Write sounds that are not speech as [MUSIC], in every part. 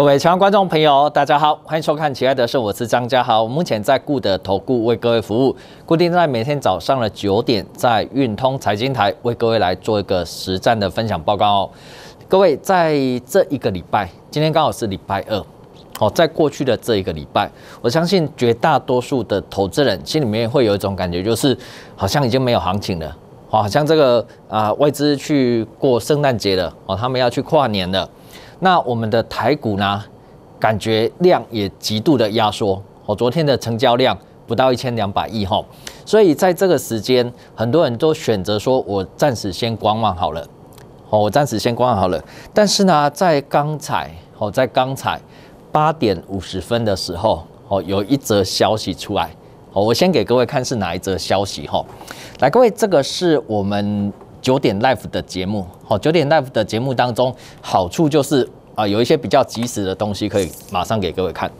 各位亲爱观众朋友，大家好，欢迎收看《亲爱的生我是张家豪，目前在固的投顾为各位服务，固定在每天早上的九点，在运通财经台为各位来做一个实战的分享报告哦。各位在这一个礼拜，今天刚好是礼拜二，哦，在过去的这一个礼拜，我相信绝大多数的投资人心里面会有一种感觉，就是好像已经没有行情了，好像这个啊外资去过圣诞节了，哦，他们要去跨年了。那我们的台股呢，感觉量也极度的压缩。我昨天的成交量不到一千两百亿哈，所以在这个时间，很多人都选择说我暂时先观望好了。哦，我暂时先观望好了。但是呢，在刚才哦，在刚才八点五十分的时候哦，有一则消息出来。哦，我先给各位看是哪一则消息哈。来，各位，这个是我们。九点 live 的节目，好，九点 live 的节目当中，好处就是啊，有一些比较及时的东西可以马上给各位看。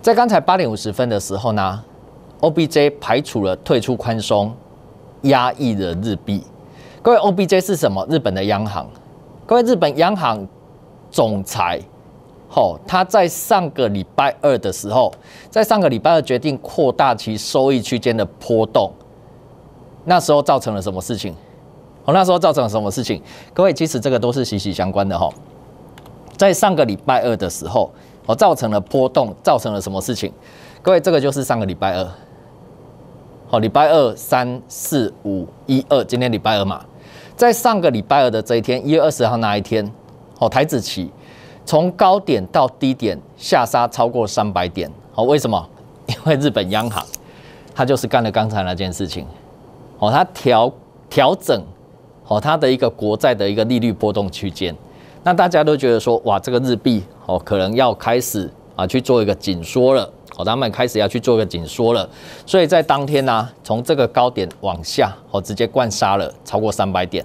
在刚才八点五十分的时候呢，OBJ 排除了退出宽松，压抑了日币。各位，OBJ 是什么？日本的央行。各位，日本央行总裁，吼，他在上个礼拜二的时候，在上个礼拜二决定扩大其收益区间的波动，那时候造成了什么事情？我那时候造成了什么事情？各位，其实这个都是息息相关的哈。在上个礼拜二的时候，我造成了波动，造成了什么事情？各位，这个就是上个礼拜二。好，礼拜二三四五一二，今天礼拜二嘛，在上个礼拜二的这一天，一月二十号那一天，哦，台子期从高点到低点下杀超过三百点。好，为什么？因为日本央行，它就是干了刚才那件事情。哦，它调调整。哦，它的一个国债的一个利率波动区间，那大家都觉得说，哇，这个日币哦，可能要开始啊去做一个紧缩了，哦，他们开始要去做一个紧缩了，所以在当天呢，从这个高点往下，哦，直接灌杀了超过三百点。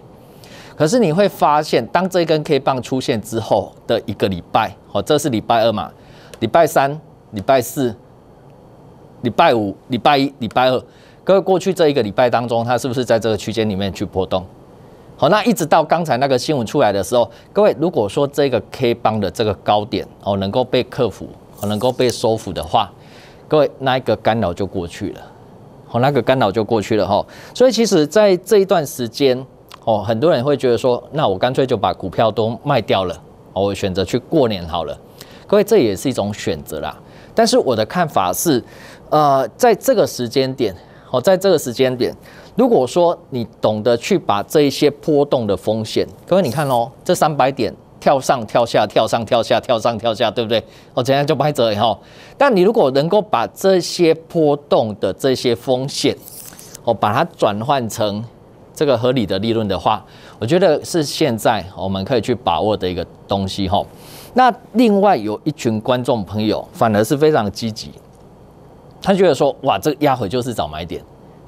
可是你会发现，当这一根 K 棒出现之后的一个礼拜，哦，这是礼拜二嘛，礼拜三、礼拜四、礼拜五、礼拜一、礼拜二，各位过去这一个礼拜当中，它是不是在这个区间里面去波动？好，那一直到刚才那个新闻出来的时候，各位，如果说这个 K 棒的这个高点哦能够被克服，能够被收复的话，各位，那一个干扰就过去了，哦，那个干扰就过去了哈。所以其实，在这一段时间哦，很多人会觉得说，那我干脆就把股票都卖掉了，哦，我选择去过年好了。各位，这也是一种选择啦。但是我的看法是，呃，在这个时间点，哦，在这个时间点。如果说你懂得去把这一些波动的风险，各位你看哦，这三百点跳上跳下，跳上跳下，跳上跳下，对不对？我怎样就拍折哈？但你如果能够把这些波动的这些风险，哦，把它转换成这个合理的利润的话，我觉得是现在我们可以去把握的一个东西哈。那另外有一群观众朋友反而是非常积极，他觉得说哇，这个压回就是找买点。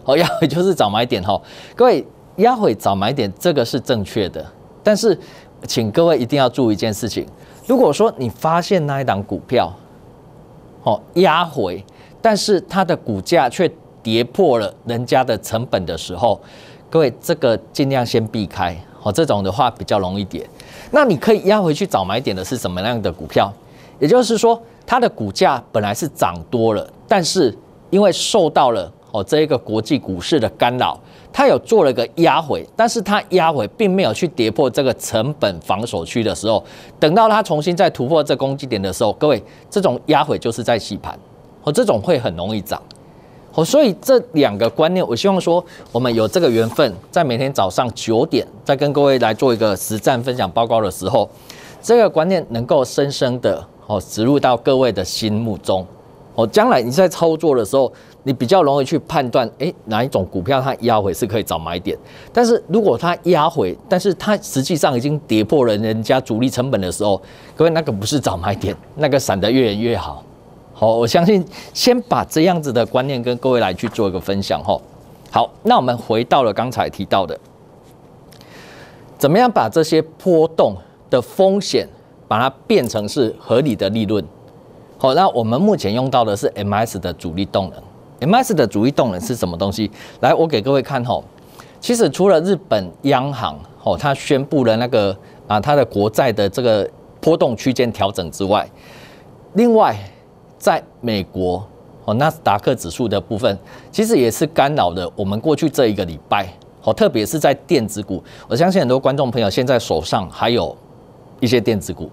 哦，压回 [LAUGHS] 就是找买点哈，各位压回找买点，这个是正确的，但是请各位一定要注意一件事情：如果说你发现那一档股票，哦压回，但是它的股价却跌破了人家的成本的时候，各位这个尽量先避开哦，这种的话比较容易点。那你可以压回去找买点的是什么样的股票？也就是说，它的股价本来是涨多了，但是因为受到了哦，这一个国际股市的干扰，它有做了个压回，但是它压回并没有去跌破这个成本防守区的时候，等到它重新再突破这攻击点的时候，各位这种压回就是在洗盘，哦，这种会很容易涨，哦，所以这两个观念，我希望说我们有这个缘分，在每天早上九点，在跟各位来做一个实战分享报告的时候，这个观念能够深深的哦植入到各位的心目中，哦，将来你在操作的时候。你比较容易去判断，哎，哪一种股票它压回是可以找买点，但是如果它压回，但是它实际上已经跌破了人家主力成本的时候，各位那个不是找买点，那个闪得越远越好。好，我相信先把这样子的观念跟各位来去做一个分享哈。好，那我们回到了刚才提到的，怎么样把这些波动的风险把它变成是合理的利润？好，那我们目前用到的是 MS 的主力动能。M S 的主力动能是什么东西？来，我给各位看吼。其实除了日本央行哦，它宣布了那个啊，它的国债的这个波动区间调整之外，另外在美国哦，纳斯达克指数的部分，其实也是干扰的。我们过去这一个礼拜哦，特别是在电子股，我相信很多观众朋友现在手上还有一些电子股，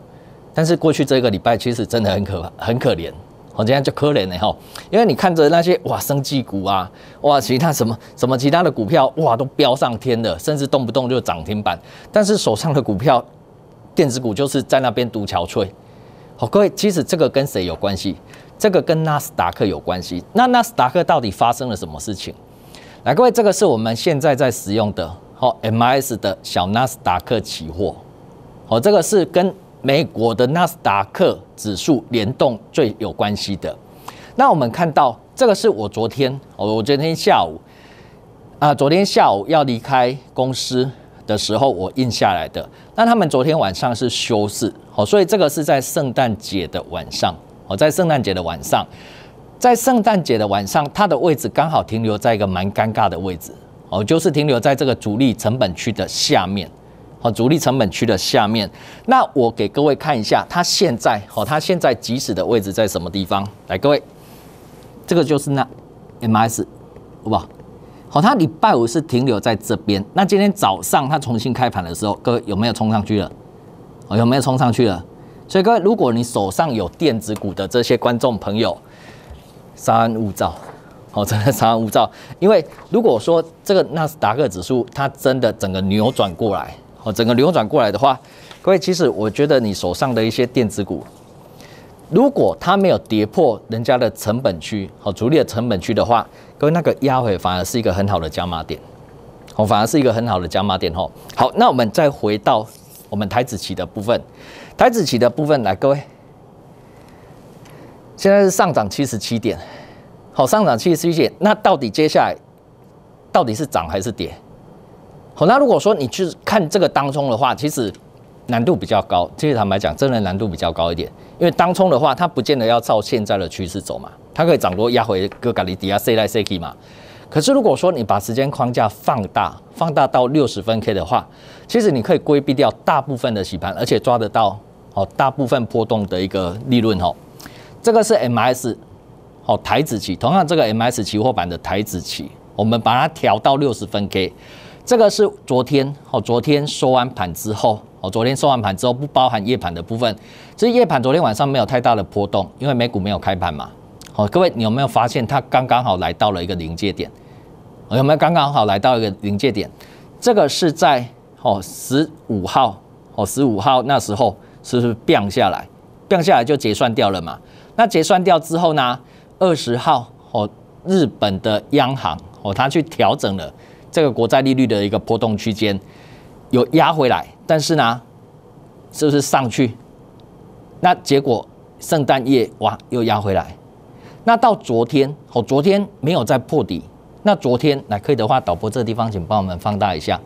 但是过去这个礼拜其实真的很可很可怜。我今天就可怜了哈，因为你看着那些哇，生技股啊，哇，其他什么什么其他的股票哇，都飙上天了，甚至动不动就涨停板。但是手上的股票，电子股就是在那边独憔悴。好，各位，其实这个跟谁有关系？这个跟纳斯达克有关系。那纳斯达克到底发生了什么事情？来，各位，这个是我们现在在使用的好 MS 的小纳斯达克期货。好，这个是跟美国的纳斯达克。指数联动最有关系的，那我们看到这个是我昨天哦，我昨天下午啊，昨天下午要离开公司的时候，我印下来的。那他们昨天晚上是休市哦，所以这个是在圣诞节的晚上哦，在圣诞节的晚上，在圣诞节的晚上，它的位置刚好停留在一个蛮尴尬的位置哦，就是停留在这个主力成本区的下面。哦，主力成本区的下面。那我给各位看一下，它现在哦，它现在即时的位置在什么地方？来，各位，这个就是那 M S 好不好？好，它礼拜五是停留在这边。那今天早上它重新开盘的时候，各位有没有冲上去了？哦，有没有冲上去了？所以各位，如果你手上有电子股的这些观众朋友，稍安勿躁，哦，真的稍安勿躁，因为如果说这个纳斯达克指数它真的整个扭转过来。哦，整个扭转过来的话，各位，其实我觉得你手上的一些电子股，如果它没有跌破人家的成本区，哦主力的成本区的话，各位那个压回反而是一个很好的加码点，哦，反而是一个很好的加码点哦。好，那我们再回到我们台子期的部分，台子期的部分，来，各位，现在是上涨七十七点，好，上涨七十七点，那到底接下来到底是涨还是跌？好，那如果说你去看这个当中的话，其实难度比较高。其实坦白讲，真的难度比较高一点，因为当中的话，它不见得要照现在的趋势走嘛，它可以涨多压回，哥咖利底下塞来塞去嘛。可是如果说你把时间框架放大，放大到六十分 K 的话，其实你可以规避掉大部分的洗盘，而且抓得到哦，大部分波动的一个利润哦。这个是 MS 哦台子期，同样这个 MS 期货版的台子期，我们把它调到六十分 K。这个是昨天哦，昨天收完盘之后哦，昨天收完盘之后不包含夜盘的部分，就是夜盘昨天晚上没有太大的波动，因为美股没有开盘嘛。哦，各位你有没有发现它刚刚好来到了一个临界点？有没有刚刚好来到一个临界点？这个是在哦十五号哦十五号那时候是降下来，降下来就结算掉了嘛。那结算掉之后呢，二十号哦日本的央行哦它去调整了。这个国债利率的一个波动区间有压回来，但是呢，是不是上去？那结果圣诞夜哇又压回来。那到昨天，哦，昨天没有再破底。那昨天来可以的话，导播这个地方请帮我们放大一下。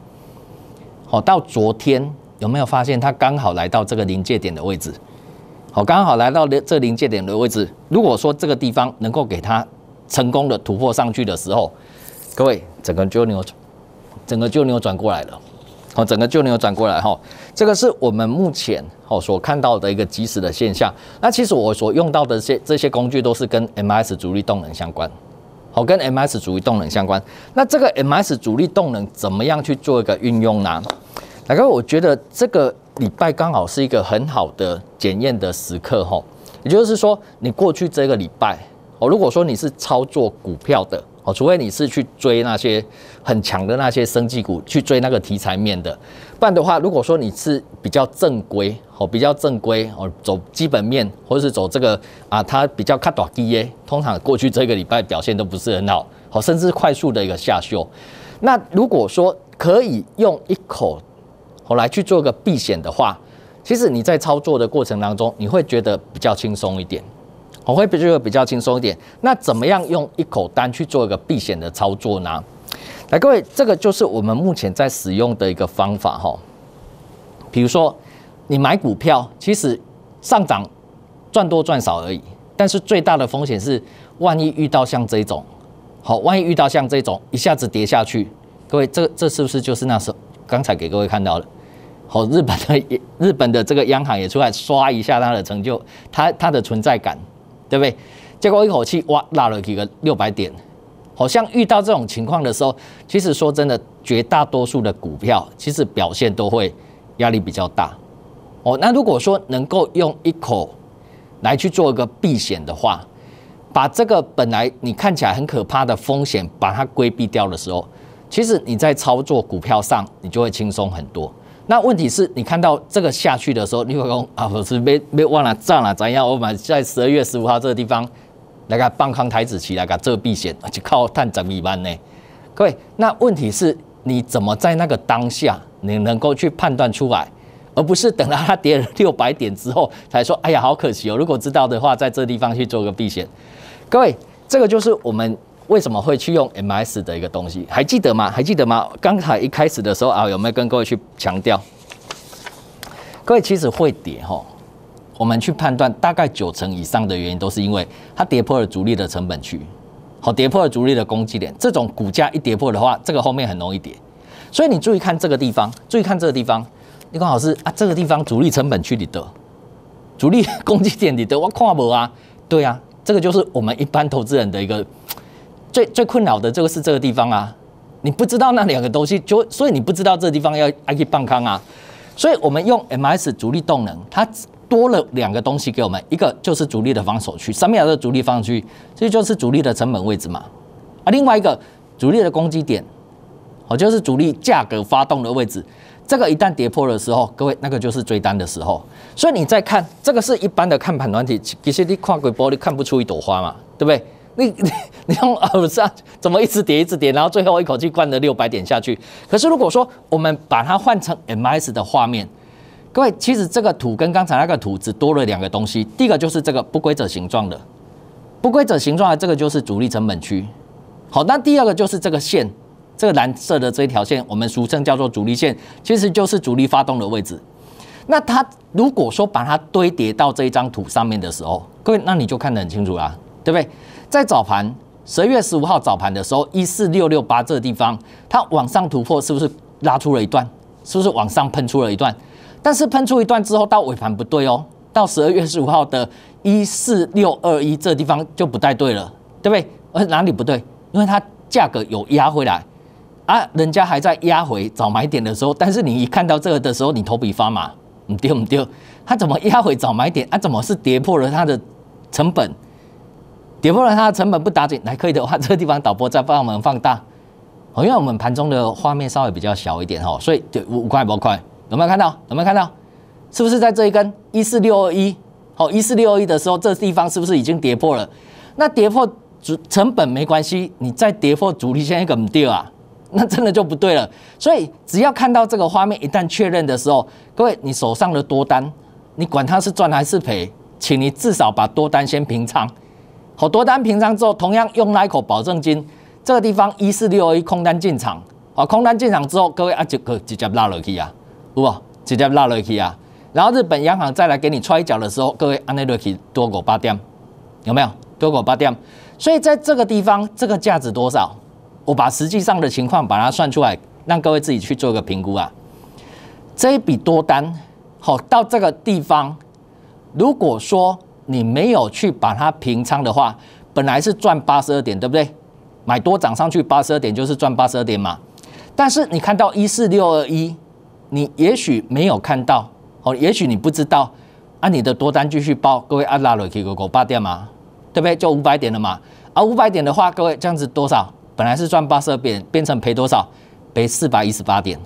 好，到昨天有没有发现它刚好来到这个临界点的位置？好，刚好来到这临界点的位置。如果说这个地方能够给它成功的突破上去的时候。各位，整个扭牛，整个就牛转过来了，好，整个就牛转过来哈，这个是我们目前哦所看到的一个即时的现象。那其实我所用到的些这些工具都是跟 MS 主力动能相关，好，跟 MS 主力动能相关。那这个 MS 主力动能怎么样去做一个运用呢？大哥，我觉得这个礼拜刚好是一个很好的检验的时刻哈，也就是说，你过去这个礼拜哦，如果说你是操作股票的。哦，除非你是去追那些很强的那些生技股，去追那个题材面的，不然的话，如果说你是比较正规，哦，比较正规，哦，走基本面或者是走这个啊，它比较看短期耶，通常过去这个礼拜表现都不是很好，哦，甚至快速的一个下修。那如果说可以用一口，哦，来去做个避险的话，其实你在操作的过程当中，你会觉得比较轻松一点。我会比较比较轻松一点。那怎么样用一口单去做一个避险的操作呢？来，各位，这个就是我们目前在使用的一个方法哈。比如说，你买股票，其实上涨赚多赚少而已，但是最大的风险是，万一遇到像这种，好，万一遇到像这种一下子跌下去，各位，这这是不是就是那时候刚才给各位看到的？好，日本的日本的这个央行也出来刷一下它的成就，它它的存在感。对不对？结果一口气哇拉了几个六百点，好像遇到这种情况的时候，其实说真的，绝大多数的股票其实表现都会压力比较大。哦，那如果说能够用一口来去做一个避险的话，把这个本来你看起来很可怕的风险把它规避掉的时候，其实你在操作股票上你就会轻松很多。那问题是，你看到这个下去的时候，你会说啊，我是被被忘了账了？怎样？我买在十二月十五号这个地方来个放空台子起来，搞这避险，就靠探怎一般呢？各位，那问题是你怎么在那个当下，你能够去判断出来，而不是等到它跌了六百点之后才说，哎呀，好可惜哦！如果知道的话，在这地方去做个避险。各位，这个就是我们。为什么会去用 M S 的一个东西？还记得吗？还记得吗？刚才一开始的时候啊，有没有跟各位去强调？各位其实会跌哈，我们去判断大概九成以上的原因都是因为它跌破了主力的成本区，好，跌破了主力的攻击点。这种股价一跌破的话，这个后面很容易跌。所以你注意看这个地方，注意看这个地方，你刚好是啊，这个地方主力成本区里的，主力攻击点里的，我跨不啊，对啊，这个就是我们一般投资人的一个。最最困扰的这个是这个地方啊，你不知道那两个东西，就所以你不知道这个地方要挨可以放啊，所以我们用 M S 主力动能，它多了两个东西给我们，一个就是主力的防守区，三秒的主力防守区，这就是主力的成本位置嘛，啊，另外一个主力的攻击点，哦，就是主力价格发动的位置，这个一旦跌破的时候，各位那个就是追单的时候，所以你再看这个是一般的看盘软体，其实你跨轨玻璃看不出一朵花嘛，对不对？你你 [LAUGHS] 你用啊？不是？怎么一直叠一直叠，然后最后一口气灌了六百点下去？可是如果说我们把它换成 M S 的画面，各位，其实这个图跟刚才那个图只多了两个东西。第一个就是这个不规则形状的，不规则形状的这个就是主力成本区。好，那第二个就是这个线，这个蓝色的这一条线，我们俗称叫做主力线，其实就是主力发动的位置。那它如果说把它堆叠到这一张图上面的时候，各位，那你就看得很清楚啦，对不对？在早盘，十二月十五号早盘的时候，一四六六八这个地方，它往上突破，是不是拉出了一段？是不是往上喷出了一段？但是喷出一段之后，到尾盘不对哦，到十二月十五号的一四六二一这地方就不太对了，对不对？而哪里不对？因为它价格有压回来啊，人家还在压回找买点的时候，但是你一看到这个的时候，你头皮发麻，你丢不丢？它怎么压回找买点啊？怎么是跌破了它的成本？跌破了，它的成本不打紧，还可以的话，这个地方导播再帮我们放大，哦，因为我们盘中的画面稍微比较小一点哦，所以就五块多块，有没有看到？有没有看到？是不是在这一根一四六二一，哦，一四六二一的时候，这地方是不是已经跌破了？那跌破主成本没关系，你再跌破主力线，一个不掉啊？那真的就不对了。所以只要看到这个画面，一旦确认的时候，各位，你手上的多单，你管它是赚还是赔，请你至少把多单先平仓。好多单平仓之后，同样用那口保证金，这个地方一四六一空单进场，好，空单进场之后，各位啊就可直接拉落去啊，有无？直接拉落去啊，然后日本央行再来给你踹一脚的时候，各位按那落去多过八点，有没有？多过八点，所以在这个地方，这个价值多少？我把实际上的情况把它算出来，让各位自己去做一个评估啊。这一笔多单，好到这个地方，如果说。你没有去把它平仓的话，本来是赚八十二点，对不对？买多涨上去八十二点，就是赚八十二点嘛。但是你看到一四六二一，你也许没有看到，哦，也许你不知道啊。你的多单继续报，各位按拉可以股股八点嘛，对不对？就五百点了嘛。啊，五百点的话，各位这样子多少？本来是赚八十二点，变成赔多少？赔四百一十八点。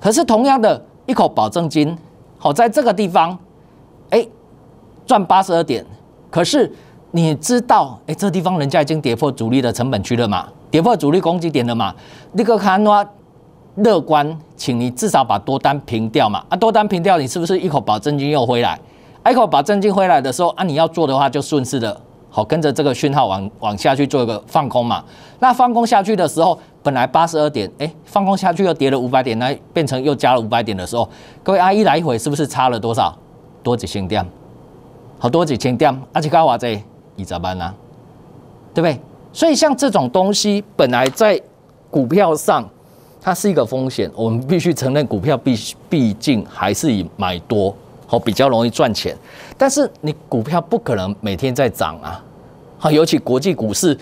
可是同样的一口保证金，好，在这个地方，哎。赚八十二点，可是你知道，哎，这地方人家已经跌破主力的成本区了嘛？跌破主力攻击点了嘛？那个看啊，乐观，请你至少把多单平掉嘛。啊，多单平掉，你是不是一口保证金又回来？一口保证金回来的时候啊，你要做的话，就顺势的好跟着这个讯号往往下去做一个放空嘛。那放空下去的时候，本来八十二点，哎，放空下去又跌了五百点，那变成又加了五百点的时候，各位阿姨来一回是不是差了多少？多几千点？好多几千点，而且搞话这二十万呐？对不对？所以像这种东西，本来在股票上它是一个风险，我们必须承认，股票必毕竟还是以买多好比较容易赚钱。但是你股票不可能每天在涨啊，好，尤其国际股市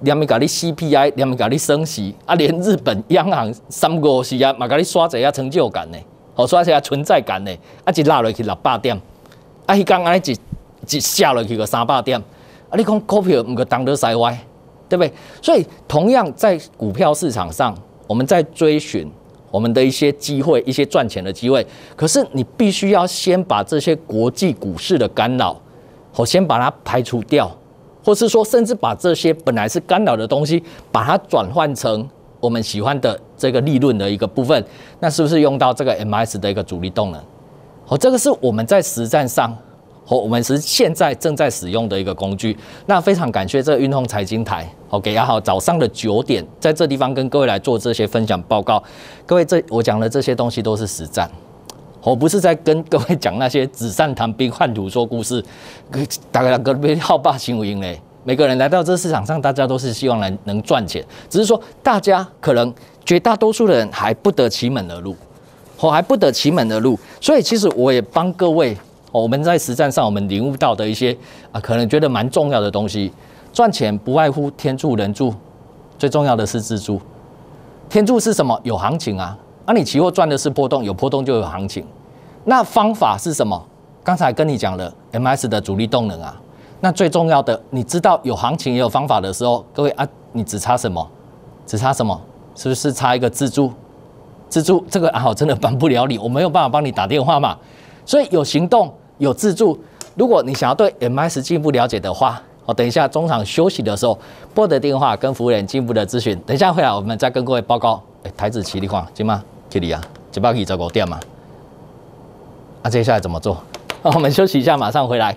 两米咖你 CPI 两米咖你升息啊，连日本央行三个西啊，嘛咖你刷一下成就感呢，好刷一下存在感呢，啊，一拉落去六百点，啊，迄刚安一。就下了几个三八点，啊，你讲股票唔可当得太歪，对不对？所以同样在股票市场上，我们在追寻我们的一些机会，一些赚钱的机会。可是你必须要先把这些国际股市的干扰，我先把它排除掉，或是说，甚至把这些本来是干扰的东西，把它转换成我们喜欢的这个利润的一个部分。那是不是用到这个 MS 的一个主力动能？哦，这个是我们在实战上。我们是现在正在使用的一个工具，那非常感谢这个运动财经台。OK，然后早上的九点，在这地方跟各位来做这些分享报告。各位，这我讲的这些东西都是实战，我不是在跟各位讲那些纸上谈兵、换土说故事。各位，大家各位好，霸行无音嘞。每个人来到这市场上，大家都是希望能能赚钱，只是说大家可能绝大多数的人还不得其门而入，我还不得其门而入，所以其实我也帮各位。我们在实战上，我们领悟到的一些啊，可能觉得蛮重要的东西。赚钱不外乎天助人助，最重要的是自助。天助是什么？有行情啊！啊，你期货赚的是波动，有波动就有行情。那方法是什么？刚才跟你讲了，M S 的主力动能啊。那最重要的，你知道有行情也有方法的时候，各位啊，你只差什么？只差什么？是不是差一个自助？自助这个啊，我真的帮不了你，我没有办法帮你打电话嘛。所以有行动。有自助。如果你想要对 MS 进一步了解的话，我等一下中场休息的时候拨的电话跟服务员进一步的咨询。等一下回来我们再跟各位报告。哎，台子行吗 k 今 t t y 啊？一百二十五点嘛？啊，接下来怎么做？那我们休息一下，马上回来。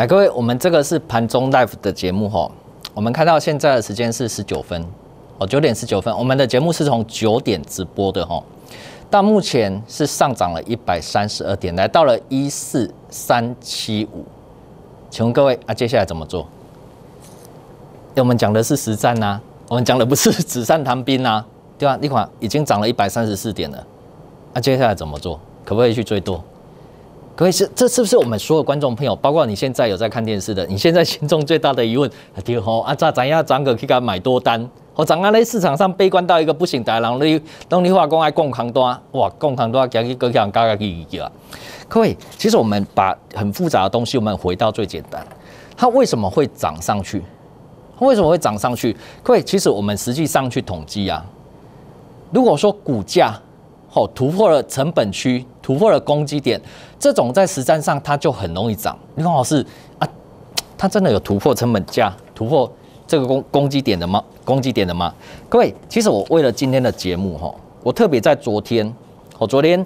来，各位，我们这个是盘中 live 的节目哈。我们看到现在的时间是十九分，哦，九点十九分。我们的节目是从九点直播的哈，到目前是上涨了一百三十二点，来到了一四三七五。请问各位啊，接下来怎么做？我们讲的是实战呐，我们讲的不是纸上谈兵呐，对吧？一款已经涨了一百三十四点了，那接下来怎么做？可不可以去追多？各位是，这是不是我们所有观众朋友，包括你现在有在看电视的，你现在心中最大的疑问？啊，[LAUGHS] 吼，啊，咋涨一涨个，给他买多单。好，[LAUGHS] 涨啊！你市场上悲观到一个不行态，人你，当你话讲爱供行单，哇，供行单，今日个向高高起起啊！各位，其实我们把很复杂的东西，我们回到最简单。它为什么会涨上去？为什么会涨上去？各位，其实我们实际上去统计啊，如果说股价。哦，突破了成本区，突破了攻击点，这种在实战上它就很容易涨。你看我是啊，它真的有突破成本价，突破这个攻攻击点的吗？攻击点的吗？各位，其实我为了今天的节目哈，我特别在昨天，我昨天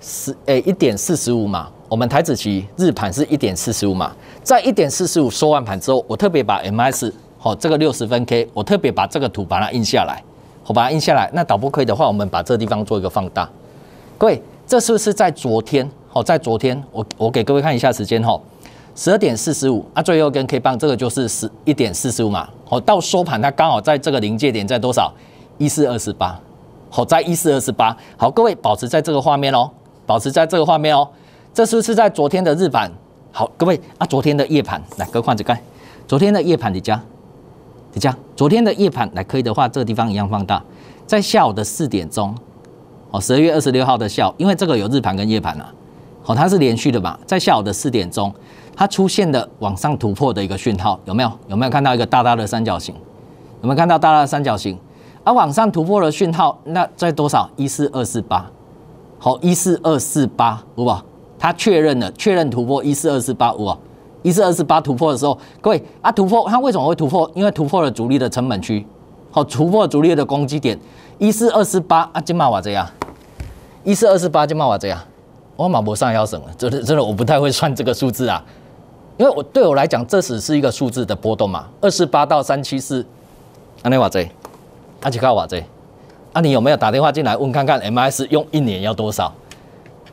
十诶一点四十五嘛，我们台子期日盘是一点四十五嘛，在一点四十五收完盘之后，我特别把 M S 好这个六十分 K，我特别把这个图把它印下来。我把它印下来。那导不以的话，我们把这地方做一个放大。各位，这是不是在昨天？好，在昨天，我我给各位看一下时间哈，十二点四十五啊，最后一根 K 棒，这个就是十一点四十五嘛。好，到收盘它刚好在这个临界点，在多少？一四二十八。好，在一四二十八。好，各位保持在这个画面哦，保持在这个画面哦。这是不是在昨天的日盘？好，各位啊，昨天的夜盘，来，各位换着看，昨天的夜盘你加。这样，昨天的夜盘来可以的话，这个地方一样放大。在下午的四点钟，哦，十二月二十六号的下午，因为这个有日盘跟夜盘啊，哦，它是连续的嘛。在下午的四点钟，它出现的往上突破的一个讯号，有没有？有没有看到一个大大的三角形？有没有看到大大的三角形？而往上突破的讯号，那在多少？一四二四八，好，一四二四八，哇，不它确认了，确认突破一四二四八，哇！不一四二四八突破的时候，各位啊，突破它为什么会突破？因为突破了主力的成本区，好，突破主力的攻击点。一四二四八啊，金马瓦贼啊！一四二四八金马瓦贼啊！我马博上要省了，真的真的我不太会算这个数字啊，因为我对我来讲，这只是一个数字的波动嘛。二四八到三七四，阿内瓦贼，阿吉卡瓦贼，啊，你有没有打电话进来问看看 MS 用一年要多少？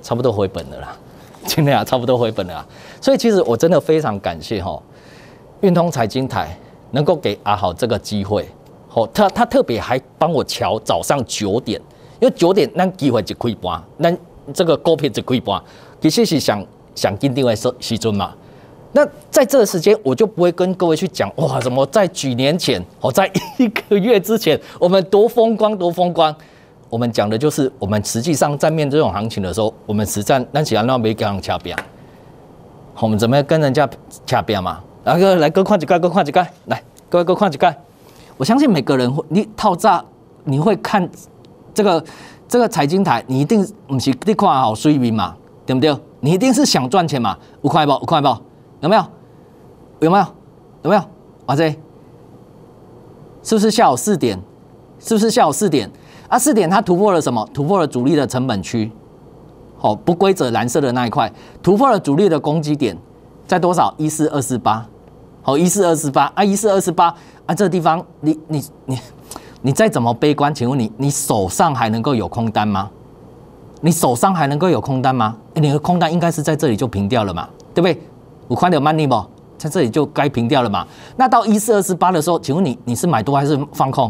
差不多回本了啦。今天啊，差不多回本了，所以其实我真的非常感谢哈，运通财经台能够给阿豪这个机会，哦，他他特别还帮我瞧早上九点，因为九点那机会就开盘，那这个高票就开盘，其实是想想跟另外说时尊嘛。那在这个时间，我就不会跟各位去讲哇，怎么在几年前，哦，在一个月之前，我们多风光，多风光。我们讲的就是，我们实际上在面这种行情的时候，我们实战那显然的话没跟人掐边。我们怎么样跟人家掐边嘛？来哥，来哥，看几盖，哥看几盖，来，各位哥看几盖。我相信每个人，会，你套炸，你会看这个这个财经台，你一定不是你看好水平嘛，对不对？你一定是想赚钱嘛？五块不？五块不？有没有？有没有？有没有？阿 Z，是不是下午四点？是不是下午四点？啊，四点它突破了什么？突破了主力的成本区，好，不规则蓝色的那一块，突破了主力的攻击点，在多少？一四二四八，好，一四二四八啊，一四二四八啊，这个地方你你你你再怎么悲观，请问你你手上还能够有空单吗？你手上还能够有空单吗？你的空单应该是在这里就平掉了嘛，对不对？五块的 money 不，在这里就该平掉了嘛。那到一四二四八的时候，请问你你是买多还是放空？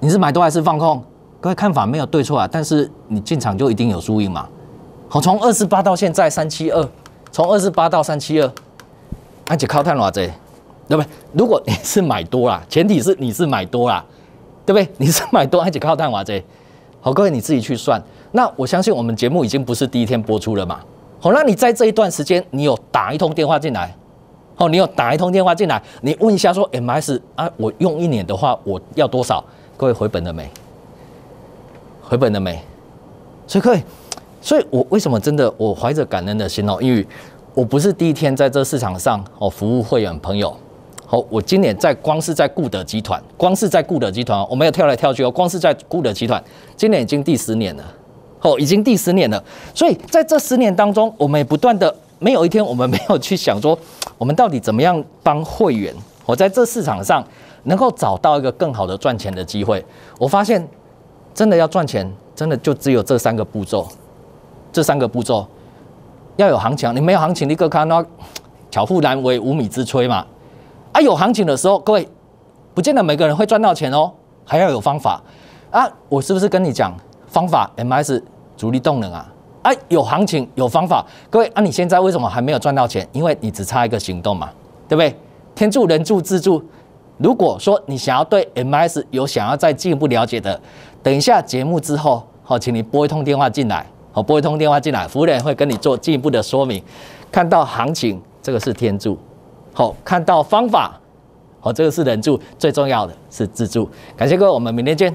你是买多还是放空？各位看法没有对错啊，但是你进场就一定有输赢嘛。好，从二十八到现在三七二，从二十八到三七二，而且靠碳瓦这，对不对？如果你是买多啦，前提是你是买多啦，对不对？你是买多而且靠碳瓦这，好，各位你自己去算。那我相信我们节目已经不是第一天播出了嘛。好，那你在这一段时间，你有打一通电话进来，好，你有打一通电话进来，你问一下说 MS 啊，我用一年的话我要多少？各位回本了没？回本了没？所以各位，所以我为什么真的我怀着感恩的心哦，因为我不是第一天在这市场上哦服务会员朋友。好，我今年在光是在固德集团，光是在固德集团，我没有跳来跳去哦，光是在固德集团，今年已经第十年了哦，已经第十年了。所以在这十年当中，我们也不断的没有一天我们没有去想说，我们到底怎么样帮会员？我在这市场上。能够找到一个更好的赚钱的机会，我发现真的要赚钱，真的就只有这三个步骤。这三个步骤要有行情，你没有行情你一个坑，那巧妇难为无米之炊嘛。啊，有行情的时候，各位不见得每个人会赚到钱哦，还要有方法啊。我是不是跟你讲方法？M S 主力动能啊。哎，有行情，有方法，各位啊，你现在为什么还没有赚到钱？因为你只差一个行动嘛，对不对？天助人助自助。如果说你想要对 MS 有想要再进一步了解的，等一下节目之后，好，请你拨一通电话进来，好，拨一通电话进来，服务人员会跟你做进一步的说明。看到行情，这个是天助；好，看到方法，好，这个是人助，最重要的是自助。感谢各位，我们明天见。